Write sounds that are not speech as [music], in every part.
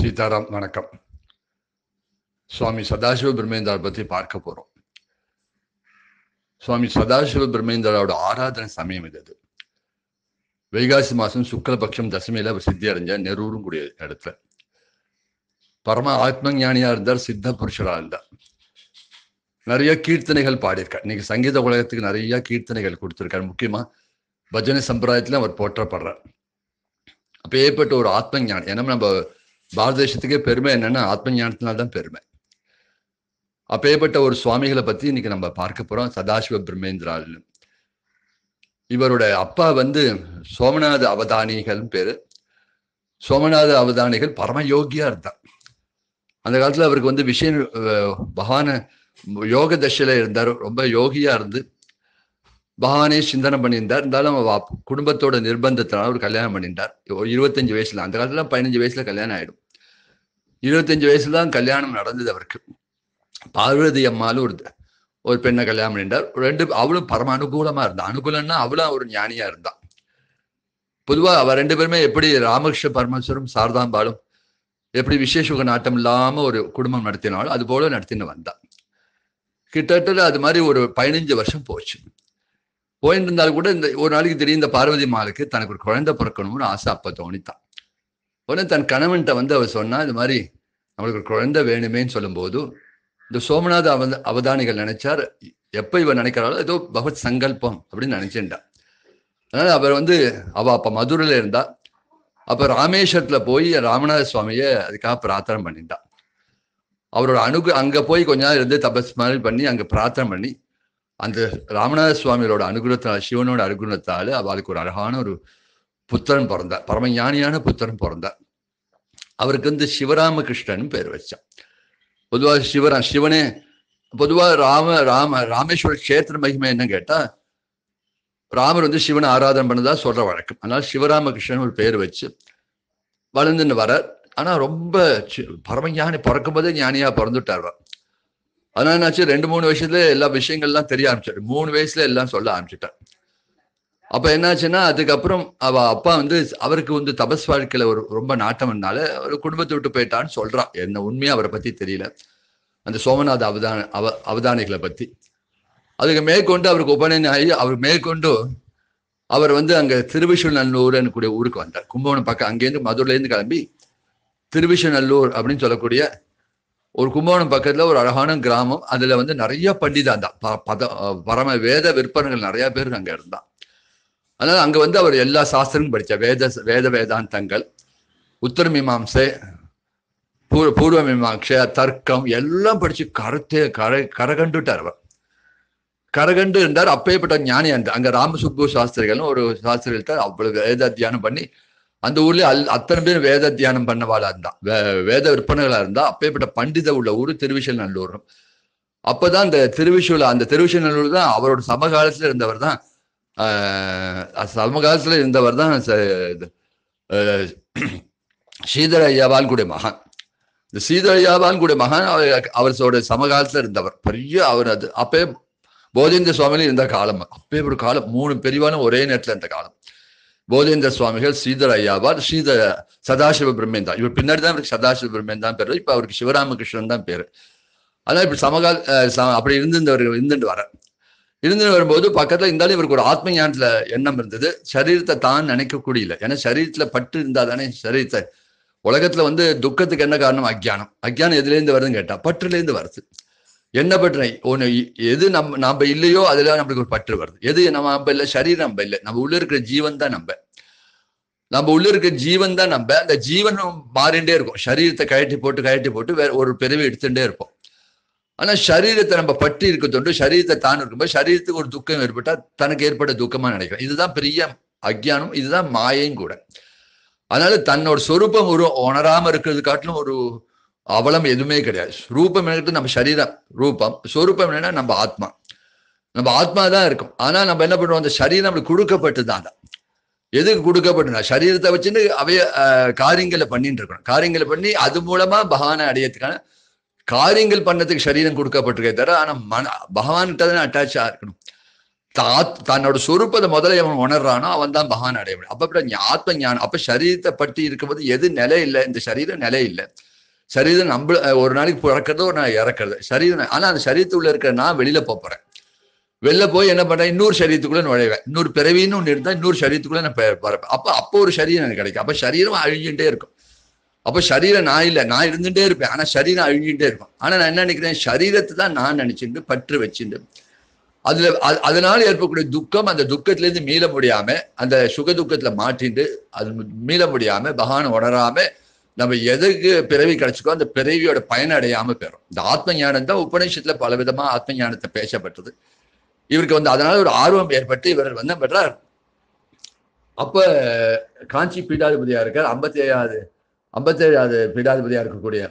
சீதாராம் வணக்கம் சுவாமி சதாசிவ பிரம்மேந்திராவை பற்றி பார்க்க போகிறோம் சுவாமி சதாசிவ பிரம்மேந்திராவோட ஆராதனை சமயம் இது வைகாசி மாதம் சுக்லபக்ஷம் தசமியில் அவர் சித்தி அடைஞ்ச நெரூரும் கூடிய இடத்துல பரம ஆத்ம ஞானியாக இருந்தார் சித்த புருஷராக இருந்தார் நிறைய கீர்த்தனைகள் பாடியிருக்கார் இன்னைக்கு சங்கீத உலகத்துக்கு நிறைய கீர்த்தனைகள் கொடுத்திருக்காரு முக்கியமாக பஜனை சம்பிரதாயத்தில் அவர் போற்றப்படுறார் அப்போ ஏற்பட்ட ஒரு ஆத்ம ஞானம் ஏன்னா நம்ம பாரத தேசத்துக்கே பெருமை என்னன்னா ஆத்ம ஞானத்தினால்தான் பெருமை அப்பேற்பட்ட ஒரு சுவாமிகளை பத்தி இன்னைக்கு நம்ம பார்க்க போறோம் சதாசிவ பிரம்மேந்திரால் இவரோட அப்பா வந்து சோமநாத அவதானிகள் பேரு சோமநாத அவதானிகள் பரமயோகியா இருந்தான் அந்த காலத்துல அவருக்கு வந்து விஷய பகவான யோக தசையில இருந்தார் ரொம்ப யோகியா இருந்து பகவானே சிந்தனை பண்ணியிருந்தார் இருந்தாலும் அவன் குடும்பத்தோட நிர்பந்தத்தினால அவர் கல்யாணம் பண்ணியிருந்தார் இருபத்தஞ்சு வயசுல அந்த காலத்துல பதினஞ்சு வயசுல கல்யாணம் ஆயிடும் இருபத்தஞ்சு வயசுல தான் கல்யாணம் நடந்தது அவருக்கு பார்வதி அம்மாலும் ஒரு ஒரு பெண்ணை கல்யாணம் பண்ணிட்டார் ரெண்டு அவளும் பரம அனுகூலமா இருந்தா அனுகூலம்னா அவளும் ஒரு ஞானியா இருந்தான் பொதுவா அவ ரெண்டு பேருமே எப்படி ராமகிருஷ்ண பரமேஸ்வரம் சாரதாம்பாலும் எப்படி விசேஷ நாட்டம் இல்லாம ஒரு குடும்பம் நடத்தினாலும் அது போல நடத்தின்னு வந்தான் கிட்டத்தட்ட அது மாதிரி ஒரு பதினஞ்சு வருஷம் போச்சு போயிட்டு இருந்தாலும் கூட இந்த ஒரு நாளைக்கு தெரியும் இந்த பார்வதி மாலுக்கு தனக்கு ஒரு குழந்தை பிறக்கணும்னு ஆசை அப்போ தோணித்தான் உடனே தன் கணவன்கிட்ட வந்து அவர் சொன்னா இது மாதிரி அவளுக்கு ஒரு குழந்தை வேணுமேன்னு சொல்லும்போது இந்த சோமநாத அவ அவதானிகள் நினைச்சார் எப்போ இவர் நினைக்கிறாளோ ஏதோ பகவத் சங்கல்பம் அப்படின்னு நினைச்சுட்டா அதனால அவர் வந்து அவ அப்போ மதுரையில் இருந்தா அப்போ ராமேஸ்வரத்தில் போய் ராமநாத சுவாமியை அதுக்காக பிரார்த்தனை பண்ணிட்டா அவரோட அணுகு அங்கே போய் கொஞ்ச நாள் இருந்து தபஸ் மாதிரி பண்ணி அங்கே பிரார்த்தனை பண்ணி அந்த ராமநாத சுவாமியோட அனுகிரகத்தால் சிவனோட அனுகிரகத்தால் அவளுக்கு ஒரு அழகான ஒரு புத்தன் பிறந்தார் பரமஞானியான புத்திரன் பிறந்தார் அவருக்கு வந்து சிவராமகிருஷ்ணன் பேர் வச்சான் பொதுவாக சிவரா சிவனே பொதுவாக ராம ராம ராமேஸ்வர கஷேத்திர மகிமை என்னன்னு கேட்டால் ராமர் வந்து சிவனை ஆராதனை பண்ணதா சொல்கிற வழக்கம் அதனால் சிவராமகிருஷ்ணன் ஒரு பேர் வச்சு வளர்ந்துன்னு வர ஆனால் ரொம்ப பரம ஞானி பிறக்கும் போதே ஞானியா பிறந்துட்டார் அதனால என்னாச்சு ரெண்டு மூணு வயசுல எல்லா விஷயங்கள்லாம் தெரிய ஆரம்பிச்சிட்டார் மூணு வயசுல எல்லாம் சொல்ல ஆரம்பிச்சிட்டார் அப்ப என்னாச்சுன்னா அதுக்கப்புறம் அவ அப்பா வந்து அவருக்கு வந்து தபஸ் வாழ்க்கையில ஒரு ரொம்ப நாட்டம்னால ஒரு குடும்பத்தை விட்டு போயிட்டான்னு சொல்றான் என்ன உண்மையா அவரை பத்தி தெரியல அந்த சோமநாத அவதான அவ அவதானிகளை பத்தி அதுக்கு மேற்கொண்டு அவருக்கு உபநயனம் ஆகி அவர் மேற்கொண்டு அவர் வந்து அங்க திருவிஷுநல்லூர்னு கூடிய ஊருக்கு வந்தார் கும்பகோணம் பக்கம் அங்கேருந்து மதுரையிலேருந்து கிளம்பி திருவிஷுநல்லூர் அப்படின்னு சொல்லக்கூடிய ஒரு கும்பகோணம் பக்கத்துல ஒரு அழகான கிராமம் அதுல வந்து நிறைய பண்டிதா இருந்தான் பத பரம வேத விற்பனைகள் நிறைய பேர் அங்க இருந்தான் அதனால் அங்கே வந்து அவர் எல்லா சாஸ்திரமும் படித்தார் வேத வேத வேதாந்தங்கள் உத்தர மீமாம்சை பூ பூர்வ மீமாட்சை தர்க்கம் எல்லாம் படித்து கருத்தே கரை கரகண்டுட்டார் அவர் கரகண்டு இருந்தார் அப்பேற்பட்ட ஞானி அந்த அங்கே ராமசுப்பு சாஸ்திரிகள்னு ஒரு சாஸ்திரி இருந்தார் அவ்வளவு வேத தியானம் பண்ணி அந்த ஊர்ல அல் அத்தனை பேர் வேத தியானம் பண்ணவாளா இருந்தான் வே வேத விற்பனைகளாக இருந்தா அப்பேற்பட்ட பண்டித உள்ள ஊர் திருவிசல் நல்லூர் அப்பதான் அந்த திருவிசூல அந்த திருவிசல் நல்லூர் தான் அவரோட சமகாலத்துல இருந்தவர் தான் காலத்தில் இருந்தவர் தான் ஸ்ரீதர ஐயாவான்குடைய மகான் இந்த ஸ்ரீதர ஐயாவான்குடைய மகான் அவர் அவரோட சமகாலத்தில் இருந்தவர் பெரிய அவர் அது அப்பே போதேந்திர சுவாமிகள் இருந்த காலம் அப்பே ஒரு காலம் மூணு பெரிவான ஒரே நேரத்தில் இருந்த காலம் போதேந்திர சுவாமிகள் ஸ்ரீதர ஐயாவால் ஸ்ரீதர சதாசிவ பிரம்மேந்தா இவர் பின்னாடி தான் அவருக்கு சதாசிவ தான் பேர் இப்போ அவருக்கு சிவராமகிருஷ்ணன் தான் பேர் அதான் இப்படி சமகால் அப்படி இருந்திருந்தவர் இருந்துட்டு வர இருந்து வரும்போது பக்கத்துல இருந்தாலும் இவருக்கு ஒரு ஆத்ம ஞானத்துல எண்ணம் இருந்தது சரீரத்தை தான் நினைக்க கூடியல ஏன்னா சரீரத்துல பட்டு இருந்தா தானே சரீரத்தை உலகத்துல வந்து துக்கத்துக்கு என்ன காரணம் அக்ஞானம் அக்ஞானம் இருந்து வருதுன்னு கேட்டா பற்றுலேருந்து வருது என்ன பற்று ஒண்ணு எது நம்ம நாம இல்லையோ அதுல நம்மளுக்கு ஒரு பற்று வருது எது நம்ம நம்ம இல்லை சரீரம் நம்ம இல்லை நம்ம உள்ள இருக்கிற ஜீவன் தான் நம்ம நம்ம உள்ள இருக்கிற ஜீவன் தான் நம்ம அந்த ஜீவன் மாறிண்டே இருக்கும் சரீரத்தை கழட்டி போட்டு கழட்டி போட்டு வேற ஒரு பிறவி எடுத்துட்டே இருப்போம் ஆனா சரீரத்தை நம்ம பற்றி இருக்கத்தொண்டு சரீரத்தை தான் இருக்கும்போது சரீரத்துக்கு ஒரு துக்கம் ஏற்பட்டா தனக்கு ஏற்பட்ட துக்கமா நினைக்கிறோம் இதுதான் பெரிய அஜ்ஞானம் இதுதான் மாயையும் கூட அதனால தன்னோட சொரூபம் ஒரு உணராம இருக்கிறது காட்டிலும் ஒரு அவலம் எதுவுமே கிடையாது ரூபம் என்னது நம்ம சரீரம் ரூபம் சொரூபம் என்னன்னா நம்ம ஆத்மா நம்ம ஆத்மா தான் இருக்கும் ஆனா நம்ம என்ன பண்ணுவோம் அந்த சரீரம் நம்மளுக்கு கொடுக்கப்பட்டு தான் எதுக்கு கொடுக்கப்பட்டனா சரீரத்தை வச்சுன்னு அவைய காரியங்களை பண்ணிட்டு இருக்கணும் காரியங்களை பண்ணி அது மூலமா பகவானை அடையத்துக்கான காரியங்கள் பண்ணதுக்கு சரீரம் கொடுக்கப்பட்டிருக்கே தவிர ஆனா மன பகவான்கிட்ட தானே அட்டாச்சா இருக்கணும் தன்னோட சொருப்பதை முதல்ல எவன் உணர்றானோ அவன் தான் பகவான் அடைய முடியும் அப்ப ஆத்ம ஞானம் அப்ப சரீரத்தை பற்றி இருக்கும்போது எது நிலை இல்லை இந்த சரீரம் நிலை இல்லை சரீரம் நம்ம ஒரு நாளைக்கு பிறக்கிறதோ ஒரு நாள் இறக்குறது சரீரம் ஆனா அந்த சரீரத்துக்குள்ள இருக்கிற நான் வெளியில போறேன் வெளில போய் என்ன பண்றேன் இன்னொரு சரீரத்துக்குள்ள நுழைவேன் இன்னொரு பிறவின்னு ஒன்று இருந்தால் இன்னொரு சரீரத்துக்குள்ள நான் பரப்பேன் அப்போ அப்போ ஒரு சரீரம் எனக்கு கிடைக்கும் அப்போ சரீரம் அழிஞ்சுட்டே இருக்கும் அப்போ சரீரம் நான் இல்லை நான் இருந்துகிட்டே இருப்பேன் ஆனால் சரீரம் அழிஞ்சுட்டே இருக்கும் ஆனால் நான் என்ன நினைக்கிறேன் சரீரத்தை தான் நான் நினச்சிட்டு பற்று வச்சுட்டு அதுல அதனால ஏற்படக்கூடிய துக்கம் அந்த துக்கத்திலேருந்து மீள முடியாம அந்த சுக துக்கத்துல மாற்றிட்டு அது மீள முடியாம பகவான் உணராம நம்ம எதுக்கு பிறவி கிடைச்சிக்கோ அந்த பிறவியோட பயன் அடையாம பெறும் இந்த ஆத்ம ஞானம் தான் உபநிஷத்துல பல விதமா ஆத்ம ஞானத்தை பேசப்பட்டது இவருக்கு வந்து அதனால ஒரு ஆர்வம் ஏற்பட்டு இவர் வந்து பெற்றார் அப்ப காஞ்சி பீடாதிபதியா இருக்கார் ஐம்பத்தி ஏழாவது ஐம்பத்தேழாவது பீடாதிபதியாக இருக்கக்கூடிய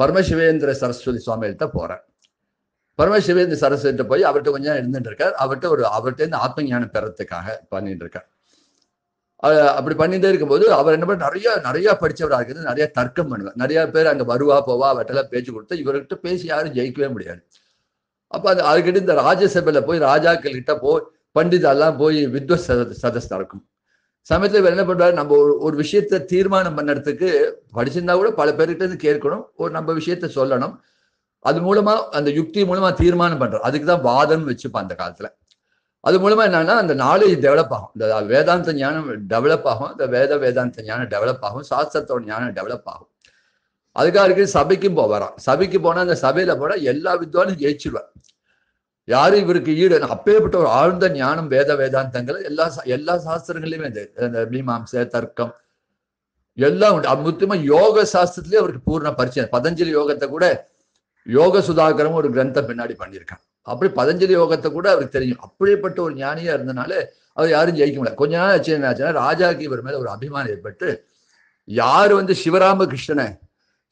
பரமசிவேந்திர சரஸ்வதி சுவாமிகிட்ட போகிறேன் பரமசிவேந்திர சரஸ்வதிட்ட போய் அவர்கிட்ட கொஞ்சம் இருந்துட்டு இருக்கார் அவர்கிட்ட ஒரு அவர்கிட்ட ஆத்ம ஞானம் பெறத்துக்காக பண்ணிட்டு இருக்கார் அப்படி பண்ணிட்டே இருக்கும்போது அவர் என்ன பண்ணி நிறைய நிறைய படித்தவராக இருக்குது நிறைய தர்க்கம் பண்ணுவார் நிறைய பேர் அங்கே வருவா போவா அவர்கிட்டலாம் பேச்சு கொடுத்து இவர்கிட்ட பேசி யாரும் ஜெயிக்கவே முடியாது அப்போ அது அதுக்கிட்ட இந்த ராஜசபையில் போய் ராஜாக்கள் கிட்ட போய் பண்டிதாலாம் போய் வித்வ சதஸ் நடக்கும் சமயத்தில் இவர் என்ன பண்றாரு நம்ம ஒரு ஒரு விஷயத்த தீர்மானம் பண்ணுறதுக்கு படிச்சிருந்தா கூட பல பேர்கிட்ட இருந்து கேட்கணும் ஒரு நம்ம விஷயத்த சொல்லணும் அது மூலமா அந்த யுக்தி மூலமா தீர்மானம் பண்றோம் அதுக்கு தான் வாதம் வச்சுப்பான் அந்த காலத்துல அது மூலமா என்னன்னா அந்த நாலேஜ் டெவலப் ஆகும் இந்த வேதாந்த ஞானம் டெவலப் ஆகும் இந்த வேத வேதாந்த ஞானம் டெவலப் ஆகும் சாஸ்திரத்தோட ஞானம் டெவலப் ஆகும் அதுக்காக இருக்கு சபைக்கும் போக வரான் சபைக்கு போனா அந்த சபையில போனா எல்லா வித்வானும் ஜெயிச்சிருவான் யாரு இவருக்கு ஈடு அப்பேற்பட்ட ஒரு ஆழ்ந்த ஞானம் வேத வேதாந்தங்கள் எல்லா எல்லா சாஸ்திரங்களையுமே இந்த மீமாம்சை தர்க்கம் எல்லாம் உண்டு முக்கியமா யோக சாஸ்திரத்திலேயே அவருக்கு பூர்ண பரிச்சயம் பதஞ்சலி யோகத்தை கூட யோக சுதாகரம் ஒரு கிரந்தம் பின்னாடி பண்ணியிருக்கான் அப்படி பதஞ்சலி யோகத்தை கூட அவருக்கு தெரியும் அப்படிப்பட்ட ஒரு ஞானியா இருந்தனால அவர் யாரும் ஜெயிக்க முடியல கொஞ்ச நாள் ஆச்சு என்ன ஆச்சுன்னா ராஜாக்கு இவர் மேல ஒரு அபிமானம் ஏற்பட்டு யார் வந்து சிவராமகிருஷ்ணனை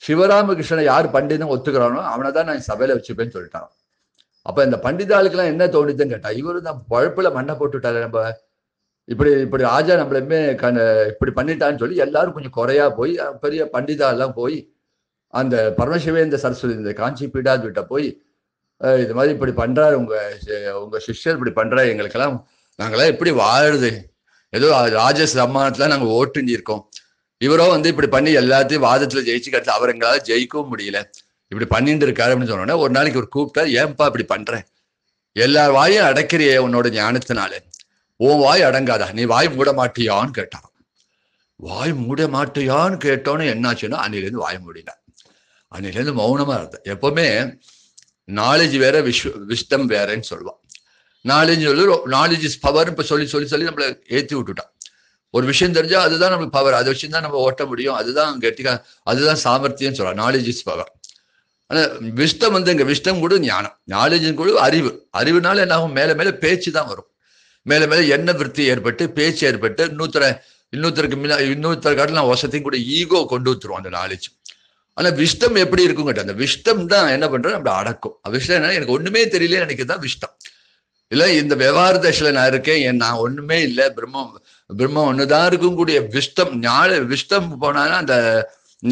சிவராமகிருஷ்ணனை யார் பண்டிதன் ஒத்துக்கிறானோ அவனை தான் நான் சபையில வச்சுப்பேன்னு சொல்லிட்டான் அப்ப இந்த பண்டிதாளுக்கெல்லாம் என்ன தோணுதுன்னு கேட்டா இவரு தான் பழப்புல மண்ணை போட்டுட்டாரு நம்ம இப்படி இப்படி ராஜா நம்மளுமே கண இப்படி பண்ணிட்டான்னு சொல்லி எல்லாரும் கொஞ்சம் குறையா போய் பெரிய பண்டிதா எல்லாம் போய் அந்த பரமசிவேந்திர சரஸ்வதி இந்த காஞ்சி பீடாதுகிட்ட போய் இது மாதிரி இப்படி பண்றாரு உங்க உங்க சிஷ்யர் இப்படி பண்றாரு எங்களுக்கெல்லாம் நாங்களாம் எப்படி வாழுது ஏதோ ராஜ சம்மானத்துல நாங்க ஓட்டுஞ்சிருக்கோம் இவரோ வந்து இப்படி பண்ணி எல்லாத்தையும் வாதத்துல ஜெயிச்சு கட்டல அவர் எங்களால ஜெயிக்கவும் முடியல இப்படி பண்ணிட்டு இருக்காரு அப்படின்னு சொன்னோடனே ஒரு நாளைக்கு ஒரு கூப்பிட்டா ஏன்பா இப்படி பண்ற எல்லா வாயும் அடைக்கிறிய உன்னோட ஞானத்தினால உன் வாய் அடங்காதா நீ வாய் மூட மாட்டியான்னு கேட்டான் வாய் மூட மாட்டியான்னு கேட்டோன்னு என்னாச்சுன்னா அன்னிலேருந்து வாய் மூடினா அன்னிலேருந்து மௌனமா இருந்தேன் எப்பவுமே நாலேஜ் வேற விஷ் விஷ்டம் வேறன்னு சொல்லுவான் நாலேஜ் சொல்லி நாலேஜ் இஸ் பவர் இப்போ சொல்லி சொல்லி சொல்லி நம்மளை ஏற்றி விட்டுட்டான் ஒரு விஷயம் தெரிஞ்சா அதுதான் நம்மளுக்கு பவர் அதை வச்சு தான் நம்ம ஓட்ட முடியும் அதுதான் கெட்டிக்கா அதுதான் சாமர்த்தியம் சொல்லலாம் நாலேஜ் இஸ் பவர் ஆனால் விஷ்டம் வந்து இங்கே விஷ்டம் கூட ஞானம் நாலேஜின் கூட அறிவு அறிவுனால என்ன ஆகும் மேலே மேலே பேச்சு தான் வரும் மேலே மேலே எண்ண விருத்தி ஏற்பட்டு பேச்சு ஏற்பட்டு இன்னொருத்தர இன்னொருத்தருக்கு முன்னா இன்னொருத்தர காட்டில் நான் வசத்தையும் கூட ஈகோ கொண்டு வந்துருவோம் அந்த நாலேஜ் ஆனால் விஷ்டம் எப்படி இருக்கும் கேட்ட அந்த விஷ்டம் தான் என்ன பண்ணுறோம் அப்படி அடக்கும் விஷயம் என்ன எனக்கு ஒன்றுமே தெரியல எனக்கு தான் விஷ்டம் இல்லை இந்த விவகார தசையில் நான் இருக்கேன் என் நான் ஒன்றுமே இல்லை பிரம்மம் பிரம்மம் ஒன்று தான் இருக்கும் கூடிய விஷ்டம் ஞாழ விஷ்டம் போனாலும் அந்த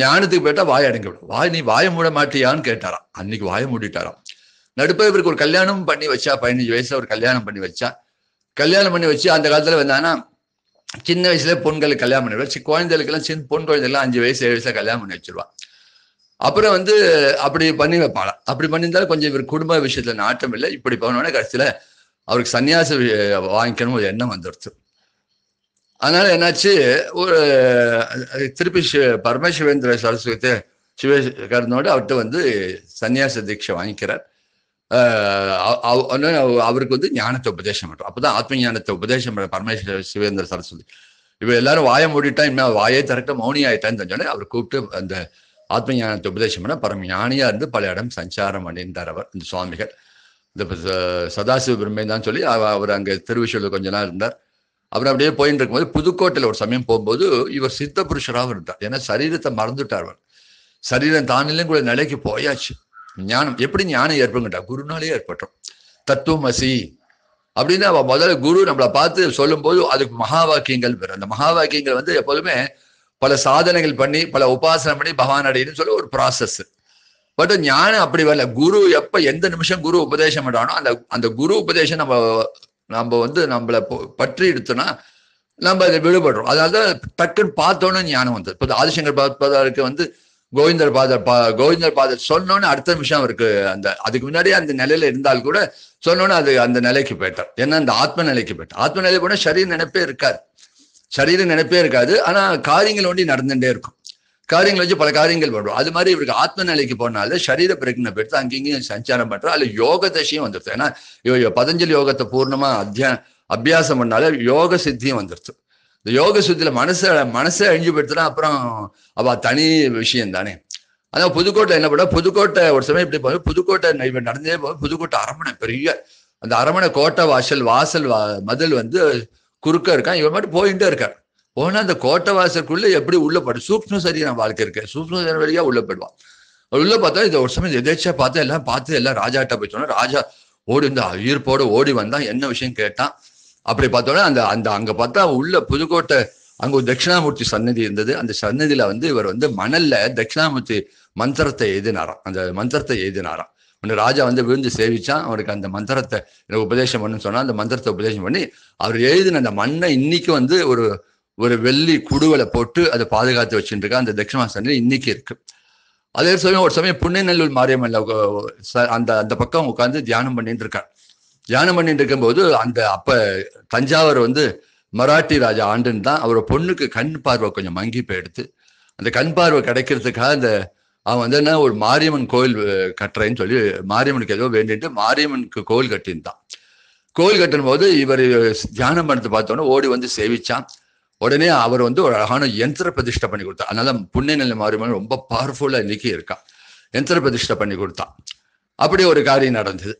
ஞானத்துக்கு போயிட்டா வாய் அடங்கி விடும் வாய் நீ வாய மூட மாட்டியான்னு கேட்டாராம் அன்னைக்கு வாய மூடிட்டாராம் நடுப்பை இவருக்கு ஒரு கல்யாணம் பண்ணி வச்சா பதினஞ்சு வயசுல ஒரு கல்யாணம் பண்ணி வச்சா கல்யாணம் பண்ணி வச்சு அந்த காலத்துல வந்தானா சின்ன வயசுல பொண்களுக்கு கல்யாணம் பண்ணி வச்சு எல்லாம் சின்ன பொன் குழந்தைகள்லாம் அஞ்சு வயசு ஏழு வயசுல கல்யாணம் பண்ணி வச்சிருவான் அப்புறம் வந்து அப்படி பண்ணி வைப்பாளாம் அப்படி பண்ணியிருந்தாலும் கொஞ்சம் இவர் குடும்ப விஷயத்துல நாட்டம் இல்லை இப்படி பண்ணோடனே கடைசியில அவருக்கு சன்னியாசம் வாங்கிக்கணும் ஒரு எண்ணம் வந்துடுச்சு அதனால என்னாச்சு ஒரு திருப்பி பரமசிவேந்திர சரஸ்வதி சிவே கருணோடு அவர்கிட்ட வந்து சன்னியாச தீட்சை வாங்கிக்கிறார் அவருக்கு வந்து ஞானத்தை உபதேசம் பண்றோம் அப்பதான் ஆத்ம ஞானத்தை உபதேசம் பண்ற பரமேஸ்வர சிவேந்திர சரஸ்வதி இவ எல்லாரும் வாயை மூடிட்டா இன்னும் வாயை திறக்க மௌனி ஆயிட்டான்னு அவர் கூப்பிட்டு அந்த ஆத்ம ஞானத்தை உபதேசம் பண்ண பரம் ஞானியா இருந்து பல இடம் சஞ்சாரம் அடைந்தார் அவர் இந்த சுவாமிகள் இந்த சதாசிவ பிரம்மை தான் சொல்லி அவர் அங்கே திருவிஷூரில் கொஞ்ச நாள் இருந்தார் அவர் அப்படியே போயின்னு இருக்கும்போது புதுக்கோட்டையில் ஒரு சமயம் போகும்போது இவர் சித்த புருஷராகவும் இருந்தார் ஏன்னா சரீரத்தை மறந்துட்டார் அவர் சரீரம் தானிலையும் கூட நிலைக்கு போயாச்சு ஞானம் எப்படி ஞானம் ஏற்படுங்கட்டா குருனாலே ஏற்பட்டோம் தத்துவம் அசி அப்படின்னு அவ முதல்ல குரு நம்மளை பார்த்து சொல்லும்போது அதுக்கு மகா வாக்கியங்கள் வரும் அந்த மகா வாக்கியங்கள் வந்து எப்போதுமே பல சாதனைகள் பண்ணி பல உபாசனம் பண்ணி பகவான் அடையின்னு சொல்லி ஒரு ப்ராசஸ் பட் ஞானம் அப்படி வரல குரு எப்ப எந்த நிமிஷம் குரு உபதேசம் பண்ணுறானோ அந்த அந்த குரு உபதேசம் நம்ம நம்ம வந்து நம்மளை பற்றி எடுத்தோன்னா நம்ம அதை விடுபடுறோம் அதாவது டக்குன்னு பார்த்தோன்னே ஞானம் வந்தது இப்போ ஆதிசங்கர் பாதருக்கு வந்து கோவிந்தர் பாதர் பா கோவிந்தர் பாதர் சொன்னோன்னு அடுத்த நிமிஷம் அவருக்கு அந்த அதுக்கு முன்னாடியே அந்த நிலையில இருந்தால் கூட சொன்னோன்னு அது அந்த நிலைக்கு போயிட்டார் ஏன்னா அந்த ஆத்ம நிலைக்கு போயிட்டார் ஆத்ம நிலை போனால் சரீர நினைப்பே இருக்காது சரீர நினைப்பே இருக்காது ஆனால் காரியங்கள் ஒண்டி நடந்துட்டே இருக்கும் காரியங்களை வச்சு பல காரியங்கள் பண்ணுறோம் அது மாதிரி இவருக்கு ஆத்ம நிலைக்கு போனால சரீர பிரச்சனை பெற்று அங்கேயும் சஞ்சாரம் பண்றோம் அல்ல யோக தசையும் வந்துருது ஏன்னா பதஞ்சலி யோகத்தை பூர்ணமா அத்தியா அபியாசம் பண்ணால யோக சித்தியும் வந்துடுது இந்த யோக சித்தியில மனசை மனசை அழிஞ்சு பெற்றுனா அப்புறம் அவ தனி விஷயம் தானே அதான் புதுக்கோட்டை என்ன பண்ண புதுக்கோட்டை ஒரு சமயம் இப்படி போய் புதுக்கோட்டை நடந்தே போய் புதுக்கோட்டை அரமனை பெரிய அந்த அரமனை கோட்டை வாசல் வாசல் வா மதில் வந்து குறுக்க இருக்கான் இவன் மட்டும் போயிட்டே இருக்கான் போனால் அந்த கோட்டை வாசற்குள்ளே எப்படி உள்ள படு சூக்ஷ்ம சரீரம் வாழ்க்கை இருக்கு சூக்ம சரீரம் வழியாக உள்ள அவர் உள்ள பார்த்தா இது ஒரு சமயம் எதேச்சா பார்த்து எல்லாம் பார்த்து எல்லாம் ராஜாட்ட போய் சொன்னா ராஜா ஓடி இந்த ஈர்ப்போடு ஓடி வந்தான் என்ன விஷயம் கேட்டான் அப்படி பார்த்தோன்னா அந்த அந்த அங்கே பார்த்தா உள்ள புதுக்கோட்டை அங்கே ஒரு தட்சிணாமூர்த்தி சன்னதி இருந்தது அந்த சன்னதியில வந்து இவர் வந்து மணல்ல தட்சிணாமூர்த்தி மந்திரத்தை எழுதினாராம் அந்த மந்திரத்தை எழுதினாராம் உன்னை ராஜா வந்து விழுந்து சேவிச்சான் அவருக்கு அந்த மந்திரத்தை உபதேசம் பண்ணுன்னு சொன்னா அந்த மந்திரத்தை உபதேசம் பண்ணி அவர் எழுதின அந்த மண்ணை இன்னைக்கு வந்து ஒரு ஒரு வெள்ளி குடுவலை போட்டு அதை பாதுகாத்து வச்சுட்டு இருக்கா அந்த தட்சிணாசனில் இன்னைக்கு இருக்கு அதே சமயம் ஒரு சமயம் புன்னைநல்லூர் மாரியம்மன்ல அந்த அந்த பக்கம் உட்காந்து தியானம் பண்ணிட்டு இருக்கான் தியானம் பண்ணிட்டு இருக்கும்போது அந்த அப்ப தஞ்சாவூர் வந்து மராட்டி ராஜா ஆண்டுன்னு தான் அவரோட பொண்ணுக்கு கண் பார்வை கொஞ்சம் மங்கி போயிடுத்து அந்த கண் பார்வை கிடைக்கிறதுக்காக அந்த அவன் வந்து என்ன ஒரு மாரியம்மன் கோயில் கட்டுறேன்னு சொல்லி மாரியம்மனுக்கு ஏதோ வேண்டிட்டு மாரியம்மனுக்கு கோயில் கட்டியிருந்தான் கோயில் கட்டும் போது இவர் தியானம் பண்ணது பார்த்தோன்னே ஓடி வந்து சேவிச்சான் உடனே அவர் வந்து ஒரு அழகான யந்திர பிரதிஷ்டை பண்ணி கொடுத்தார் அதனால புண்ணிய நிலை மாறுமன் ரொம்ப பவர்ஃபுல்லா இன்னைக்கு இருக்கா யந்திர பிரதிஷ்டை பண்ணி கொடுத்தான் அப்படியே ஒரு காரியம் நடந்தது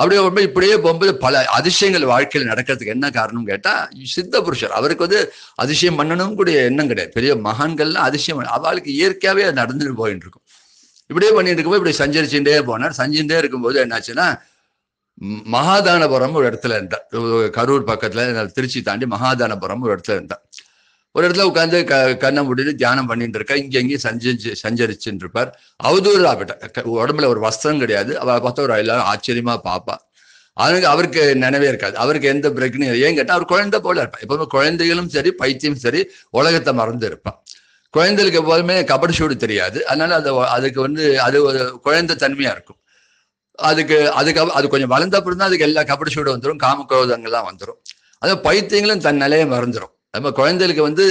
அப்படியே ரொம்ப இப்படியே போகும்போது பல அதிசயங்கள் வாழ்க்கையில் நடக்கிறதுக்கு என்ன காரணம் கேட்டா சித்த புருஷர் அவருக்கு வந்து அதிசயம் பண்ணணும் கூடிய எண்ணம் கிடையாது பெரிய மகான்கள்லாம் அதிசயம் அவளுக்கு இயற்கையாவே நடந்துட்டு போயின்னு இருக்கும் இப்படியே பண்ணிட்டு இருக்கும்போது இப்படி சஞ்சரிச்சுட்டே போனார் சஞ்சின்றே இருக்கும்போது என்னாச்சுன்னா மகாதானபுரம் ஒரு இடத்துல இருந்தான் கரூர் பக்கத்துல திருச்சி தாண்டி மகாதானபுரம் ஒரு இடத்துல இருந்தான் ஒரு இடத்துல உட்காந்து க கண்ணை முடிந்து தியானம் பண்ணிட்டு இருக்கா இங்கே எங்கேயும் சஞ்சரிச்சு சஞ்சரிச்சுட்டு இருப்பார் அவதூறு ஆகிட்ட உடம்புல ஒரு வஸ்திரம் கிடையாது அவ பார்த்தா ஒரு எல்லாரும் ஆச்சரியமா பார்ப்பா அவனுக்கு அவருக்கு நினைவே இருக்காது அவருக்கு எந்த பிரச்சனையும் ஏன் கேட்டால் அவர் குழந்தை போல இருப்பான் எப்பவுமே குழந்தைகளும் சரி பைத்தியம் சரி உலகத்தை மறந்து இருப்பான் குழந்தைகளுக்கு எப்போதுமே கபடி சூடு தெரியாது அதனால அது அதுக்கு வந்து அது ஒரு குழந்தை தன்மையா இருக்கும் அதுக்கு அதுக்கு அது கொஞ்சம் வளர்ந்த அப்புறம் தான் அதுக்கு எல்லா கபடி சூடு வந்துடும் காம குரோதங்கள்லாம் வந்துடும் அது பைத்தியங்களும் தன் நிலையை மறந்துடும் நம்ம குழந்தைகளுக்கு வந்து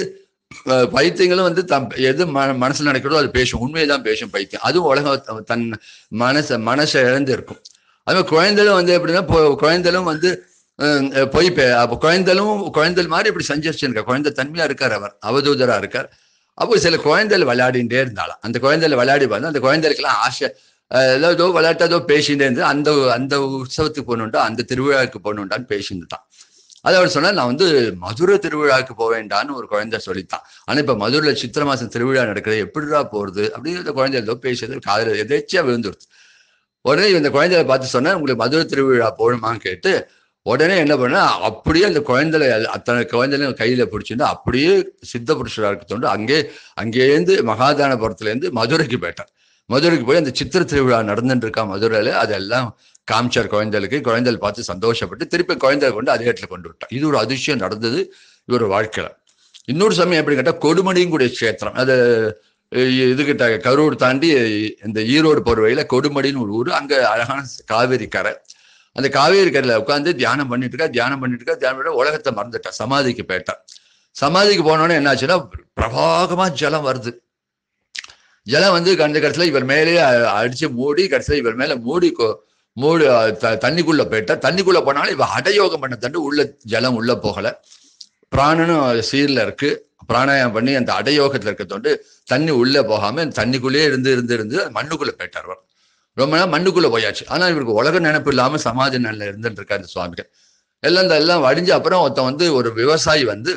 பைத்தியங்களும் வந்து தம் எது ம மனசில் நடக்கிறதோ அது பேசும் உண்மையை தான் பேசும் பைத்தியம் அதுவும் உலகம் தன் மனசை மனசை இழந்து இருக்கும் அது குழந்தைகளும் வந்து எப்படின்னா குழந்தைகளும் வந்து பொய் பே அப்போ குழந்தைகளும் குழந்தைகள் மாதிரி இப்படி சஞ்சரிச்சிருக்க குழந்தை தன்மையாக இருக்கார் அவர் அவதூதராக இருக்கார் அப்போ சில குழந்தைகள் விளையாடிகிட்டே இருந்தாலும் அந்த குழந்தைகள் விளையாடி பார்த்தா அந்த குழந்தைகளுக்கெல்லாம் ஆசை ஏதோ விளையாட்டு ஏதோ பேசிட்டு அந்த அந்த உற்சவத்துக்கு போகணுண்டா அந்த திருவிழாவுக்கு போகணுண்டான்னு பேசிட்டு தான் அதை அவர் சொன்னால் நான் வந்து மதுரை திருவிழாவுக்கு போவேண்டான்னு ஒரு குழந்தை சொல்லித்தான் ஆனால் இப்போ மதுரையில் சித்திர மாதம் திருவிழா நடக்கிறது எப்படிடா போகிறது அப்படிங்கிற குழந்தை ஏதோ பேசுறது காதல் எதேச்சியாக விழுந்துருச்சு உடனே இந்த குழந்தைய பார்த்து சொன்னேன் உங்களுக்கு மதுரை திருவிழா போகணுமான்னு கேட்டு உடனே என்ன பண்ண அப்படியே அந்த குழந்தை அத்தனை குழந்தைங்க கையில பிடிச்சிருந்தா அப்படியே சித்த புருஷராக இருக்கத்தோண்டு அங்கே அங்கேருந்து மகாதானபுரத்துலேருந்து மதுரைக்கு போயிட்டார் மதுரைக்கு போய் அந்த சித்திர திருவிழா நடந்துட்டு இருக்கா மதுரையில அதெல்லாம் காமிச்சார் குழந்தைகளுக்கு குழந்தைகள் பார்த்து சந்தோஷப்பட்டு திருப்பி குழந்தைகளை கொண்டு அதே இடத்துல கொண்டு விட்டார் இது ஒரு அதிசயம் நடந்தது இவர் வாழ்க்கையில இன்னொரு சமயம் எப்படி கேட்டால் கூடிய கஷேத்திரம் அது இதுகிட்ட கரூர் தாண்டி இந்த ஈரோடு போகிற வழியில் கொடுமடின்னு ஒரு ஊர் அங்கே அழகான காவேரி கரை அந்த காவேரி கரையில் உட்காந்து தியானம் பண்ணிட்டு இருக்கா தியானம் பண்ணிட்டு இருக்கா தியானம் உலகத்தை மறந்துட்டா சமாதிக்கு போயிட்டான் சமாதிக்கு போனோடனே என்னாச்சுன்னா பிரபாகமாக ஜலம் வருது இதெல்லாம் வந்து கடைந்த கடைசியில் இவர் மேலே அடித்து மூடி கடைசியில் இவர் மேலே மூடி மூடி த தண்ணிக்குள்ளே போயிட்டா தண்ணிக்குள்ளே போனாலும் இவன் அடயோகம் பண்ண தண்டு உள்ள ஜலம் உள்ளே போகலை பிராணனும் சீரில் இருக்குது பிராணாயம் பண்ணி அந்த அடயோகத்தில் தொண்டு தண்ணி உள்ளே போகாமல் தண்ணிக்குள்ளேயே இருந்து இருந்து இருந்து மண்ணுக்குள்ளே போயிட்டார் ரொம்ப நாள் மண்ணுக்குள்ளே போயாச்சு ஆனால் இவருக்கு உலக நினைப்பு இல்லாமல் சமாதி நிலையில் இருந்துட்டு இருக்காரு சுவாமிகள் எல்லாம் இந்த எல்லாம் வடிஞ்ச அப்புறம் ஒருத்தன் வந்து ஒரு விவசாயி வந்து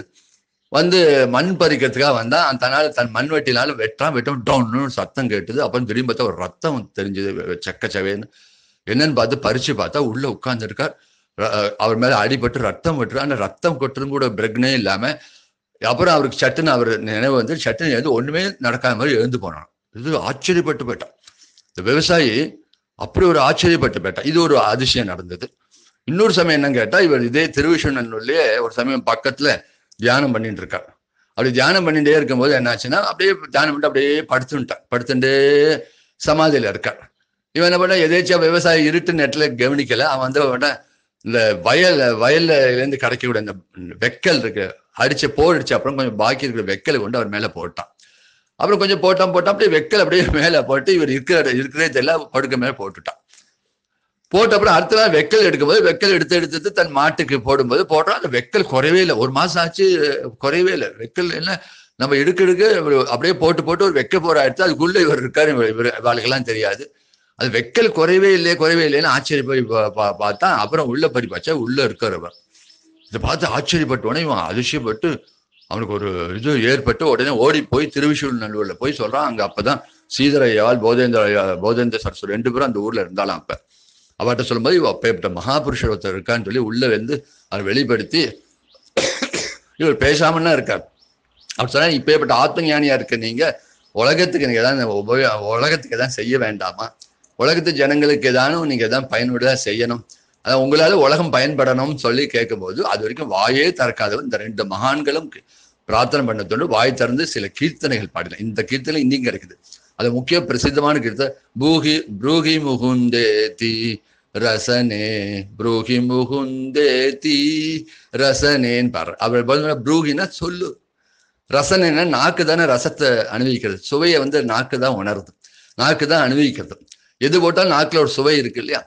வந்து மண் பறிக்கிறதுக்காக வந்தா தன்னால தன் மண் வெட்டினாலும் வெட்டான் வெட்டும் டவுன்னு சத்தம் கேட்டுது அப்புறம் பார்த்தா ஒரு ரத்தம் தெரிஞ்சது செக்க செவேன்னு என்னன்னு பார்த்து பறிச்சு பார்த்தா உள்ள உட்கார்ந்துருக்கார் அவர் மேல அடிபட்டு ரத்தம் வெட்டுரு அந்த ரத்தம் கொட்டுறது கூட பிரக்னே இல்லாம அப்புறம் அவருக்கு சட்டுன்னு அவர் நினைவு வந்து சட்டுன்னு எழுந்து ஒண்ணுமே நடக்காத மாதிரி எழுந்து போனான் இது ஆச்சரியப்பட்டு போயிட்டான் இந்த விவசாயி அப்படி ஒரு ஆச்சரியப்பட்டு போயிட்டான் இது ஒரு அதிசயம் நடந்தது இன்னொரு சமயம் என்னன்னு கேட்டா இவர் இதே திருவிஷ்ணன் ஒரு சமயம் பக்கத்துல தியானம் பண்ணிட்டு இருக்கா அப்படி தியானம் பண்ணிட்டே இருக்கும்போது என்னாச்சுன்னா அப்படியே தியானம் பண்ணிட்டு அப்படியே படுத்துட்டான் படுத்துட்டு சமாதியில இருக்கான் இவன் என்ன பண்ணா எதேச்சியா விவசாயம் இருட்டு நெட்ல கவனிக்கல அவன் வந்து உடனே இந்த வயல் வயல்ல இருந்து கிடைக்கக்கூடிய அந்த வெக்கல் இருக்கு அடிச்சு போர் அடிச்சு அப்புறம் கொஞ்சம் பாக்கி இருக்கிற வெக்கலை கொண்டு அவர் மேல போட்டான் அப்புறம் கொஞ்சம் போட்டான் போட்டான் அப்படியே வெக்கல் அப்படியே மேல போட்டு இவர் இருக்கிற இருக்கிறதே தெரியல படுக்க மேல போட்டுட்டான் போட்ட அப்புறம் அடுத்த நாள் வெக்கல் எடுக்கும்போது வெக்கல் எடுத்து எடுத்து தன் மாட்டுக்கு போடும்போது போடுறோம் அந்த வெக்கல் குறையவே இல்லை ஒரு மாசம் ஆச்சு குறையவே இல்லை வெக்கல் என்ன நம்ம எடுக்க எடுக்க அப்படியே போட்டு போட்டு ஒரு வெக்க போற எடுத்து அதுக்குள்ள இவர் இருக்காரு இவர் வாழ்க்கெல்லாம் தெரியாது அது வெக்கல் குறையவே இல்லையே குறையவே இல்லைன்னு போய் பார்த்தா அப்புறம் உள்ள படி பார்த்தா உள்ள இருக்கார் இதை பார்த்து ஆச்சரியப்பட்டோடனே இவன் அதிசயப்பட்டு அவனுக்கு ஒரு இது ஏற்பட்டு உடனே ஓடி போய் திருவிசூல் நல்லூர்ல போய் சொல்றான் அங்க அப்பதான் சீதரையால் போதேந்திர போதேந்திர சரஸ்வர் ரெண்டு பேரும் அந்த ஊர்ல இருந்தாலும் அப்போ அவர்கிட்ட சொல்லும்போது இப்பேற்பட்ட மகாபுருஷர் ஒருத்தர் இருக்கான்னு சொல்லி உள்ளே வந்து அவர் வெளிப்படுத்தி இவர் பேசாமன்னா இருக்கார் அப்படி சொன்னால் இப்பேற்பட்ட ஆத்ம ஞானியாக இருக்க நீங்கள் உலகத்துக்கு நீங்கள் எதாவது உபயோ உலகத்துக்கு எதாவது செய்ய வேண்டாமா உலகத்து ஜனங்களுக்கு எதானும் நீங்கள் எதாவது பயனுள்ளதாக செய்யணும் அதான் உங்களால் உலகம் பயன்படணும்னு சொல்லி கேட்கும்போது அது வரைக்கும் வாயே திறக்காதவன் இந்த ரெண்டு மகான்களும் பிரார்த்தனை பண்ணத்தோடு வாய் திறந்து சில கீர்த்தனைகள் பாடின இந்த கீர்த்தனை இன்னிங்க இருக்குது அது முக்கிய பிரசித்தமான கீர்த்தனை பூகி புரூகி தீ ரசனே முகுந்தே தீ ரசனேன்னு பாரு அவள் பதில் புரூகினா சொல்லு ரசனைனா நாக்கு தானே ரசத்தை அனுபவிக்கிறது சுவையை வந்து நாக்கு தான் உணருது நாக்கு தான் அனுபவிக்கிறது எது போட்டாலும் நாக்கில் ஒரு சுவை இருக்கு இல்லையா